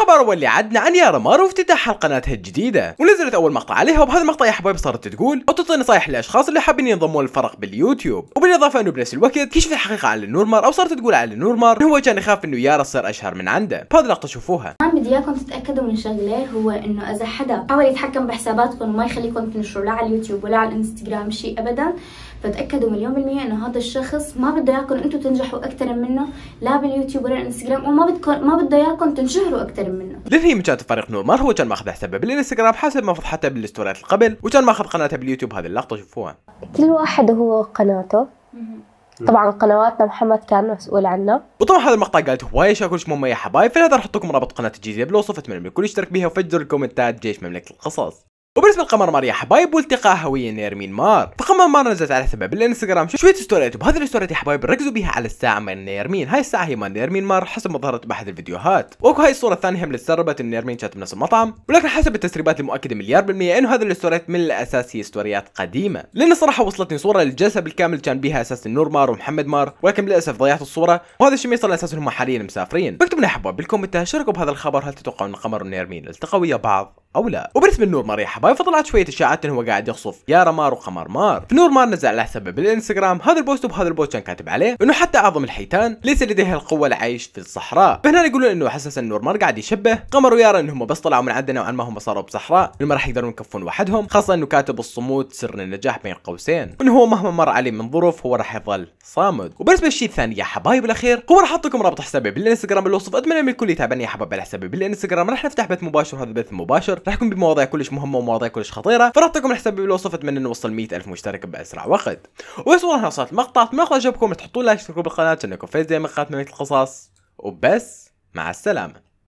الخبر هو اللي عدنا عن يارا مارو افتتاح قناتها الجديدة ونزلت أول مقطع عليها وبهذا المقطع يا حبايب صارت تقول وتعطي نصايح للأشخاص اللي حابين ينضموا للفرق باليوتيوب وبالإضافة أنه بنفس الوقت كشفت الحقيقة على النورمار أو صارت تقول على النورمار إنه هو كان يخاف أنه يارا تصير أشهر من عنده بهذا اللقطة شوفوها أنا بدي إياكم تتأكدوا من شغلة هو إنه إذا حدا حاول يتحكم بحساباتكم وما يخليكم تنشروا لا على اليوتيوب ولا على الانستغرام شيء أبدا فتأكدوا مليون بالمية إنه هذا الشخص ما بده إياكم أنتم تنجحوا أكثر منه لا باليوتيوب ولا الانستغرام وما بدكم ما بده إياكم تنشهروا أكثر اكثر منه للحين كانت فريق نورمال هو كان ماخذ حسابه بالانستغرام حسب ما فضحته بالستوريات قبل وكان ماخذ قناته باليوتيوب هذه اللقطه شوفوها كل واحد هو قناته طبعا قنواتنا محمد كان مسؤول عنها وطبعا هذا المقطع قالت هواي اشياء كلش مهمه يا حبايب فلهذا راح احط لكم رابط قناه الجيزيه بالوصف اتمنى منكم يشترك بها وفجر الكومنتات جيش مملكه القصص وبالنسبه لقمر مار يا حبايب والتقاء هويا نيرمين مار فقمر مار نزلت على سبب الانستغرام شويه ستوريات وبهذه الستوريات يا حبايب ركزوا بها على الساعه مال نيرمين هاي الساعه هي مال نيرمين مار حسب ما ظهرت باحد الفيديوهات واكو هاي الصوره الثانيه هم اللي تسربت ان نيرمين كانت بنفس المطعم ولكن حسب التسريبات المؤكده مليار بالمية انه هذه الستوريات من الاساس هي ستوريات قديمه لان صراحه وصلتني صوره للجلسه بالكامل كان بها اساس النور مار ومحمد مار ولكن للاسف ضيعت الصوره وهذا الشيء ما يصير اساس انهم حاليا مسافرين فاكتبوا لي يا حبايب شاركوا بهذا الخبر هل تتوقعون قمر ونيرمين التقوا ويا بعض او لا وبالنسبه نور مار يا حبايب فطلعت شويه اشاعات انه هو قاعد يخصف يارا مار وقمر مار فنور مار نزل له سبب بالانستغرام هذا البوست وبهذا البوست كان كاتب عليه انه حتى اعظم الحيتان ليس لديه القوه العيش في الصحراء فهنا يقولون انه اساسا نور مار قاعد يشبه قمر ويارا انهم بس طلعوا من عندنا وعن ما هم صاروا بصحراء انه ما راح يقدرون يكفون وحدهم خاصه انه كاتب الصمود سر النجاح بين قوسين انه هو مهما مر عليه من ظروف هو راح يظل صامد وبالنسبه للشيء الثاني يا حبايب الاخير هو راح احط لكم رابط حسابي بالانستغرام بالوصف اتمنى من الكل يتابعني يا حبايب على حسابي بالانستغرام راح نفتح بث مباشر هذا بث مباشر ناصر راح يكون بمواضيع كلش مهمه ومواضيع كلش خطيره فراح اعطيكم الحساب بالوصف اتمنى نوصل الف مشترك باسرع وقت وبس والله وصلت المقطع اتمنى عجبكم تحطوا لايك تشتركوا بالقناه انكم فايز دائما قناه القصص وبس مع السلامه